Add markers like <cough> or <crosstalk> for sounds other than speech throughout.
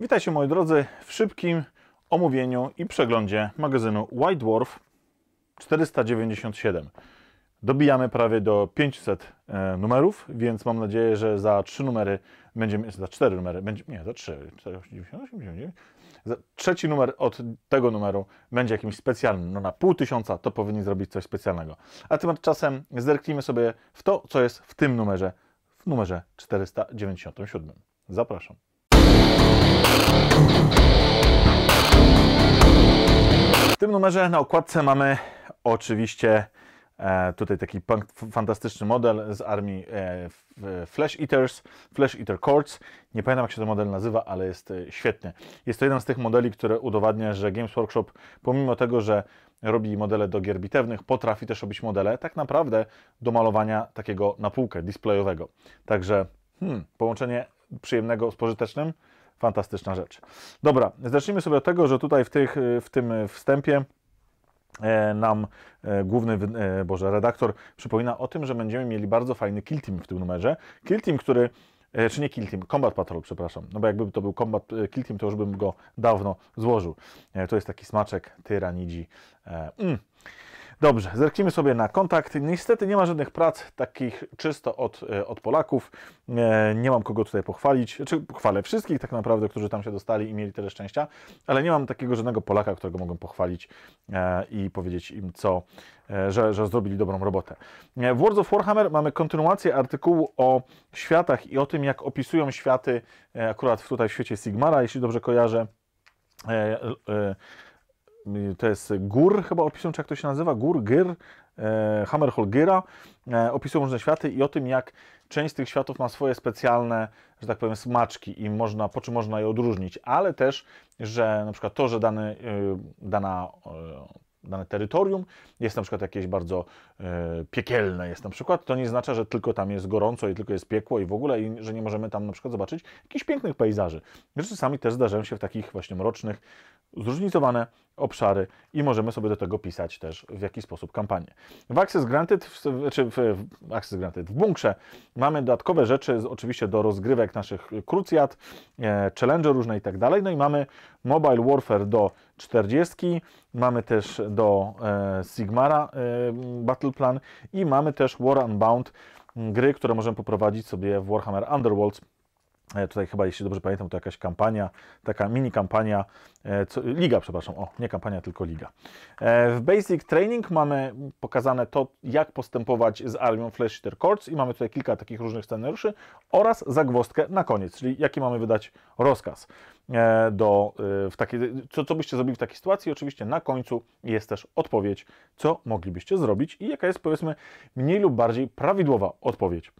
Witajcie moi drodzy w szybkim omówieniu i przeglądzie magazynu White Dwarf 497. Dobijamy prawie do 500 e, numerów, więc mam nadzieję, że za 3 numery będziemy, za 4 numery, będzie, nie, za 3, 98, 99, za trzeci numer od tego numeru będzie jakimś specjalnym. No na pół tysiąca to powinni zrobić coś specjalnego. A tymczasem zerknijmy sobie w to, co jest w tym numerze, w numerze 497. Zapraszam. W tym numerze na okładce mamy oczywiście e, tutaj taki fantastyczny model z armii e, Flash Eaters, Flash Eater Courts. Nie pamiętam jak się ten model nazywa, ale jest e, świetny. Jest to jeden z tych modeli, które udowadnia, że Games Workshop pomimo tego, że robi modele do gier bitewnych, potrafi też robić modele tak naprawdę do malowania takiego na półkę, displayowego. Także hmm, połączenie przyjemnego z pożytecznym fantastyczna rzecz. Dobra, zacznijmy sobie od tego, że tutaj w, tych, w tym wstępie e, nam e, główny, e, boże, redaktor przypomina o tym, że będziemy mieli bardzo fajny kill team w tym numerze. Kill team, który czy nie Kill Team, Combat Patrol, przepraszam. No bo jakby to był Combat Kill Team, to już bym go dawno złożył. To jest taki smaczek tyranidzi. Mm, Dobrze, zerknijmy sobie na kontakt. Niestety nie ma żadnych prac takich czysto od, e, od Polaków. E, nie mam kogo tutaj pochwalić. Czy znaczy, pochwalę wszystkich tak naprawdę, którzy tam się dostali i mieli tyle szczęścia, ale nie mam takiego żadnego Polaka, którego mogę pochwalić e, i powiedzieć im, co, że, że zrobili dobrą robotę. W World of Warhammer mamy kontynuację artykułu o światach i o tym, jak opisują światy akurat tutaj w świecie Sigmara, jeśli dobrze kojarzę. E, e, Y, to jest Gór, chyba opisują, czy jak to się nazywa, Gór, Gyr, e, Hammerholgira, e, opisują różne światy i o tym, jak część z tych światów ma swoje specjalne, że tak powiem, smaczki i można, po czym można je odróżnić, ale też, że na przykład to, że dany, y, dana y, dane terytorium, jest na przykład jakieś bardzo y, piekielne, jest na przykład, to nie znaczy, że tylko tam jest gorąco i tylko jest piekło i w ogóle, i że nie możemy tam na przykład zobaczyć jakichś pięknych pejzaży. Rzeczy sami też zdarzają się w takich właśnie mrocznych, zróżnicowane obszary i możemy sobie do tego pisać też w jakiś sposób kampanię. W Access Granted, w, czy w, w Access Granted, w bunkrze mamy dodatkowe rzeczy oczywiście do rozgrywek naszych krucjat, e, challenge różne i tak dalej, no i mamy Mobile Warfare do 40, mamy też do e, Sigmara e, Battle Plan i mamy też War Unbound, gry, które możemy poprowadzić sobie w Warhammer Underworlds E, tutaj chyba, jeśli dobrze pamiętam, to jakaś kampania, taka mini kampania, e, co, liga, przepraszam, o, nie kampania, tylko liga. E, w Basic Training mamy pokazane to, jak postępować z armią Flash Shooter i mamy tutaj kilka takich różnych scenariuszy oraz zagwostkę na koniec, czyli jaki mamy wydać rozkaz. Do, w takie, co, co byście zrobili w takiej sytuacji? Oczywiście na końcu jest też odpowiedź, co moglibyście zrobić i jaka jest, powiedzmy, mniej lub bardziej prawidłowa odpowiedź.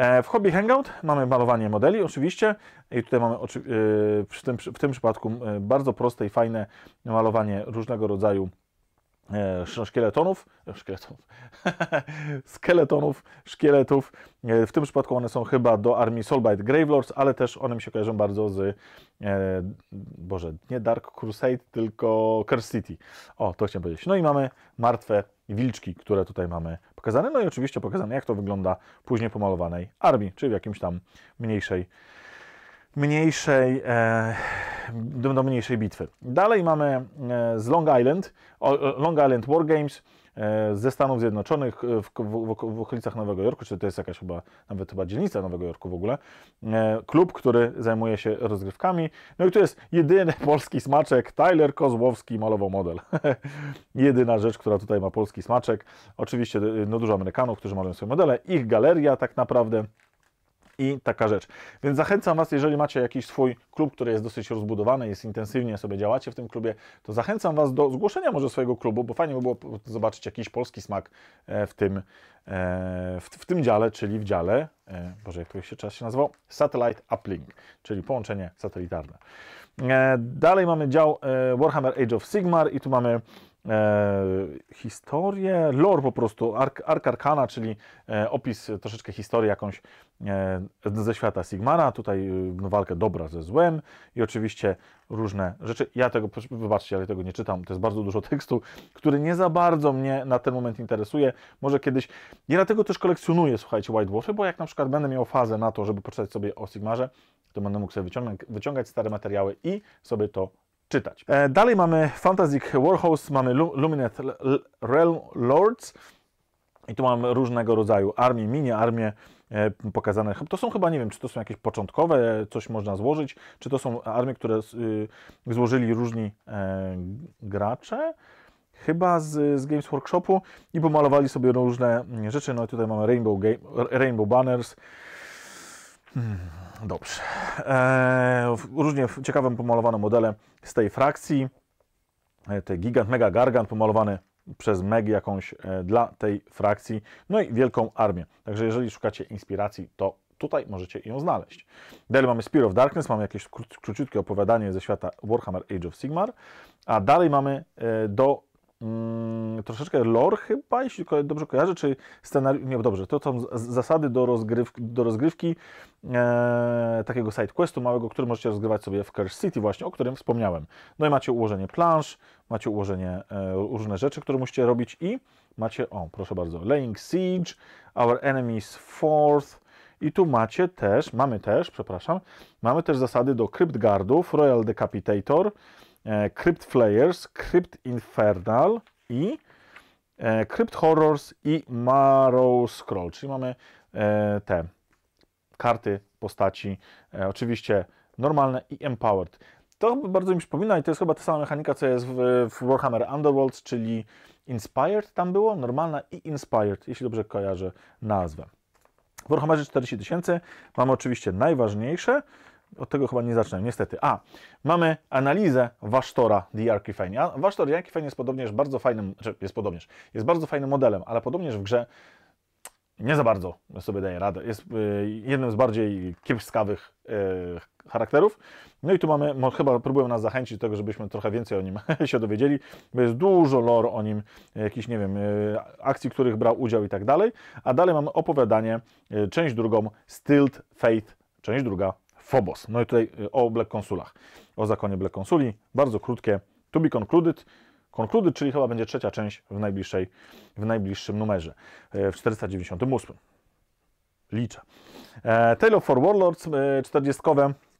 E, w Hobby Hangout mamy malowanie modeli oczywiście i tutaj mamy e, w tym, przypadku e, bardzo proste i fajne malowanie różnego rodzaju szkieletonów, szkieletonów, <laughs> skeletonów, szkieletów. W tym przypadku one są chyba do armii Soulbite Gravelords, ale też one mi się kojarzą bardzo z, e, boże, nie Dark Crusade, tylko Curse City. O, to chciałem powiedzieć. No i mamy martwe wilczki, które tutaj mamy pokazane. No i oczywiście pokazane, jak to wygląda później pomalowanej armii, czy w jakimś tam mniejszej mniejszej, e, do, mniejszej bitwy. Dalej mamy e, z Long Island, o, Long Island War Games, E, ze Stanów Zjednoczonych e, w, w, w, okolicach Nowego Jorku, czy to jest jakaś chyba, nawet chyba dzielnica Nowego Jorku w ogóle, e, klub, który zajmuje się rozgrywkami. No i tu jest jedyny <laughs> polski smaczek, Tyler Kozłowski malował model. <laughs> Jedyna rzecz, która tutaj ma polski smaczek. Oczywiście y, no, dużo Amerykanów, którzy malują swoje modele, ich galeria tak naprawdę i taka rzecz. Więc zachęcam Was, jeżeli macie jakiś swój klub, który jest dosyć rozbudowany, jest intensywnie, sobie działacie w tym klubie, to zachęcam Was do zgłoszenia może swojego klubu, bo fajnie by było zobaczyć jakiś polski smak e, w tym, e, w, w tym dziale, czyli w dziale, e, Boże, jak to się czas się nazywał? Satellite Uplink, czyli połączenie satelitarne. Dalej mamy dział Warhammer Age of Sigmar i tu mamy e, historię, lore po prostu, Ark, Ark Arkana, czyli e, opis, troszeczkę historii jakąś e, ze świata Sigmara, tutaj e, walkę dobra ze złem i oczywiście różne rzeczy. Ja tego, wybaczcie, ale tego nie czytam, to jest bardzo dużo <laughs> tekstu, który nie za bardzo mnie na ten moment interesuje, może kiedyś, nie dlatego też kolekcjonuję, słuchajcie, White Wolfy, bo jak na przykład będę miał fazę na to, żeby poczytać sobie o Sigmarze, to będę mógł sobie wyciągać, wyciągać stare materiały i sobie to czytać. E, dalej mamy Fantastic Warhouse, mamy Lumineth Realm Lords. I tu mamy różnego rodzaju armie, mini armie e, pokazane. To są chyba, nie wiem, czy to są jakieś początkowe, coś można złożyć, czy to są armie, które y, złożyli różni e, gracze chyba z, z Games Workshopu i pomalowali sobie różne rzeczy. No i tutaj mamy Rainbow, Game, Rainbow Banners. Hmm. Dobrze. E, różnie ciekawym pomalowane modele z tej frakcji. E, ten gigant, mega gargant pomalowany przez Meg jakąś e, dla tej frakcji. No i wielką armię. Także jeżeli szukacie inspiracji, to tutaj możecie ją znaleźć. Dalej mamy Spear of Darkness, mamy jakieś króciutkie opowiadanie ze świata Warhammer Age of Sigmar, a dalej mamy do Mm, troszeczkę lore chyba, jeśli dobrze kojarzę, czy scenariusz, nie, dobrze, to są zasady do, rozgryw, do rozgrywki e, takiego sidequestu małego, który możecie rozgrywać sobie w Curse City właśnie, o którym wspomniałem. No i macie ułożenie plansz, macie ułożenie e, różne rzeczy, które musicie robić i macie, o, proszę bardzo, Laying Siege, Our Enemies forth. i tu macie też, mamy też, przepraszam, mamy też zasady do Crypt Guardów, Royal Decapitator, E, Crypt Flayers, Crypt Infernal i e, Crypt Horrors i Marrow Scroll, czyli mamy e, te karty postaci, oczywiście normalne i Empowered. To bardzo mi przypomina i to jest chyba ta sama mechanika, co jest w, Warhammer Underworlds, czyli Inspired tam było, normalna i Inspired, jeśli dobrze kojarzę nazwę. W Warhammerze 40 000 mamy oczywiście najważniejsze, od tego chyba nie zacznę, niestety. A, mamy analizę Wasztora The Archifane. A Wasztor The Archifane jest podobnież bardzo fajnym, znaczy jest podobnież, jest bardzo fajnym modelem, ale podobnież w grze nie za bardzo sobie daje radę. Jest y, jednym z bardziej kiepskawych y, charakterów. No i tu mamy, chyba próbują nas zachęcić do tego, żebyśmy trochę więcej o nim <laughs> się dowiedzieli, bo jest dużo lore o nim, jakichś, nie wiem, y, akcji, których brał udział i tak dalej. A dalej mamy opowiadanie, część drugą, Stilt Faith, część druga, Phobos. No i tutaj y, o Black Consulach, o zakonie Black Consuli. Bardzo krótkie, to be concluded. Concluded, czyli chyba będzie trzecia część w, najbliższej, w najbliższym numerze, e, w 498. Liczę. E, Tale of Four Warlords, e, czterdziestkowe. 40.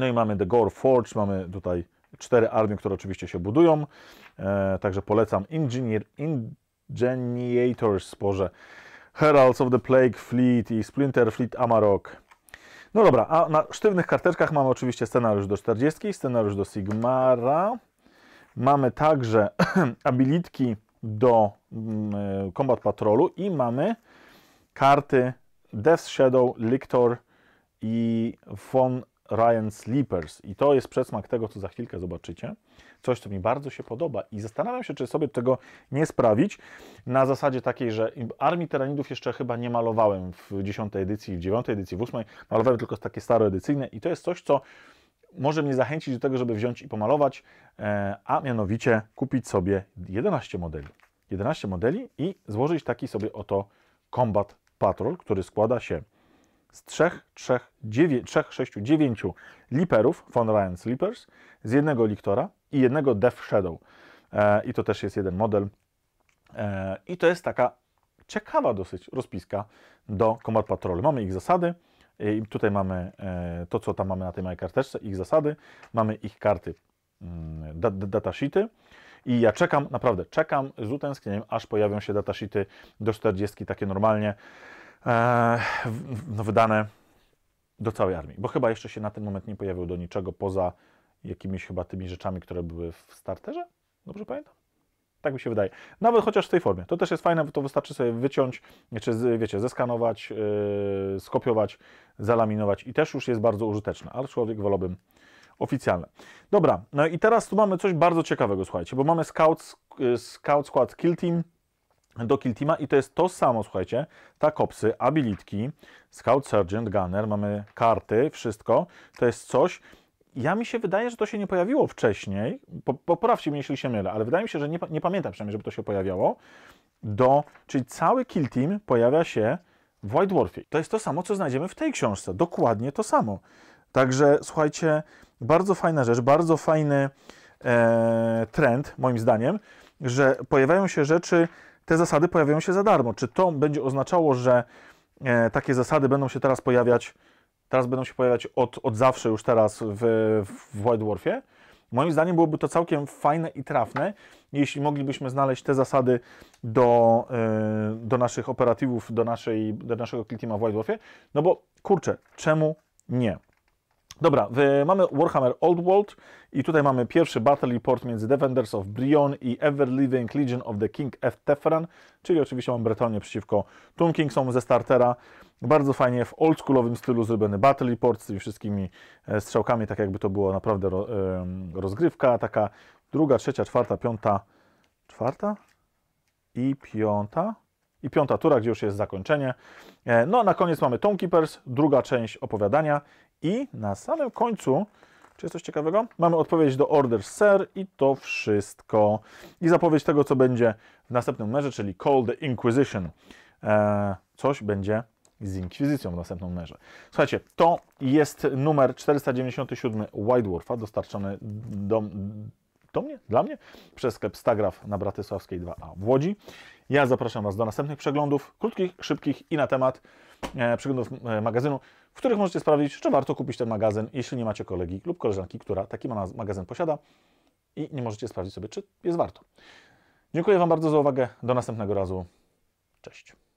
No i mamy The Gore Forge, mamy tutaj cztery armie, które oczywiście się budują. E, także polecam Engineer, Ingeniators, Boże, Heralds of the Plague Fleet i Splinter Fleet Amarok. No dobra, a na sztywnych karteczkach mamy oczywiście scenariusz do 40, scenariusz do Sigmara. Mamy także <clears throat> abilitki do mm, e, Combat Patrolu i mamy karty Death Shadow, Lictor i Von Ryan Sleepers i to jest przesmak tego, co za chwilkę zobaczycie. Coś, co mi bardzo się podoba i zastanawiam się, czy sobie tego nie sprawić na zasadzie takiej, że Armii Tyranidów jeszcze chyba nie malowałem w 10 edycji, w 9 edycji, w 8, malowałem tylko takie staroedycyjne i to jest coś, co może mnie zachęcić do tego, żeby wziąć i pomalować, e, a mianowicie kupić sobie 11 modeli. 11 modeli i złożyć taki sobie oto Combat Patrol, który składa się z 3, 3, 9, 3 6, 9 liperów von Ryan Lippers, z jednego Liktora i jednego Death Shadow. E, I to też jest jeden model. E, I to jest taka ciekawa dosyć rozpiska do Combat Patrol. Mamy ich zasady, e, i tutaj mamy e, to, co tam mamy na tej małej karteczce, ich zasady, mamy ich karty, mm, datasheety. I ja czekam, naprawdę czekam z utęsknieniem, aż pojawią się datasheety do 40, takie normalnie e, no, wydane do całej armii, bo chyba jeszcze się na ten moment nie pojawił do niczego poza jakimiś chyba tymi rzeczami, które były w starterze. Dobrze pamiętam? Tak mi się wydaje. Nawet chociaż w tej formie. To też jest fajne, bo to wystarczy sobie wyciąć, czy znaczy wiecie, zeskanować, yy, skopiować, zalaminować i też już jest bardzo użyteczne, ale człowiek wolałbym oficjalne. Dobra, no i teraz tu mamy coś bardzo ciekawego, słuchajcie, bo mamy Scout, e, Scout Squad Kill Team, do Kiltima i to jest to samo, słuchajcie, takopsy, abilitki, Scout Sergeant, Gunner, mamy karty, wszystko, to jest coś, ja mi się wydaje, że to się nie pojawiło wcześniej, poprawcie mnie, jeśli się mylę, ale wydaje mi się, że nie, nie pamiętam przynajmniej, żeby to się pojawiało, do, czyli cały Kill Team pojawia się w White Dwarfie. To jest to samo, co znajdziemy w tej książce, dokładnie to samo. Także słuchajcie, bardzo fajna rzecz, bardzo fajny e, trend, moim zdaniem, że pojawiają się rzeczy, te zasady pojawiają się za darmo. Czy to będzie oznaczało, że e, takie zasady będą się teraz pojawiać, teraz będą się pojawiać od, od zawsze już teraz w, w White Dwarfie? Moim zdaniem byłoby to całkiem fajne i trafne, jeśli moglibyśmy znaleźć te zasady do, e, do naszych operatywów, do, naszej, do naszego Clitima w White Dwarfie. No bo kurczę, czemu nie? Dobra, mamy Warhammer Old World i tutaj mamy pierwszy battle report między Defenders of Brion i Ever Living Legion of the King F. Teferan, czyli oczywiście mam Bretonię przeciwko Tomb Kingsom ze startera. Bardzo fajnie w oldschoolowym stylu zrobiony battle report z tymi wszystkimi e, strzałkami, tak jakby to była naprawdę rozgrywka, taka druga, trzecia, czwarta, piąta, czwarta i piąta i piąta tura, gdzie już jest zakończenie. E, no na koniec mamy Tomb Keepers, druga część opowiadania i na samym końcu, czy jest coś ciekawego? Mamy odpowiedź do Order Ser i to wszystko. I zapowiedź tego, co będzie w następnym numerze, czyli Call the Inquisition. Eee, coś będzie z Inkwizycją w następnym numerze. Słuchajcie, to jest numer 497 White Dwarfa, dostarczony do, do mnie, dla mnie, przez sklep Stagraf na Bratysławskiej 2A w Łodzi. Ja zapraszam Was do następnych przeglądów, krótkich, szybkich i na temat e, przeglądów e, magazynu, w których możecie sprawdzić, czy warto kupić ten magazyn, jeśli nie macie kolegi lub koleżanki, która taki magazyn posiada i nie możecie sprawdzić sobie, czy jest warto. Dziękuję Wam bardzo za uwagę. Do następnego razu. Cześć.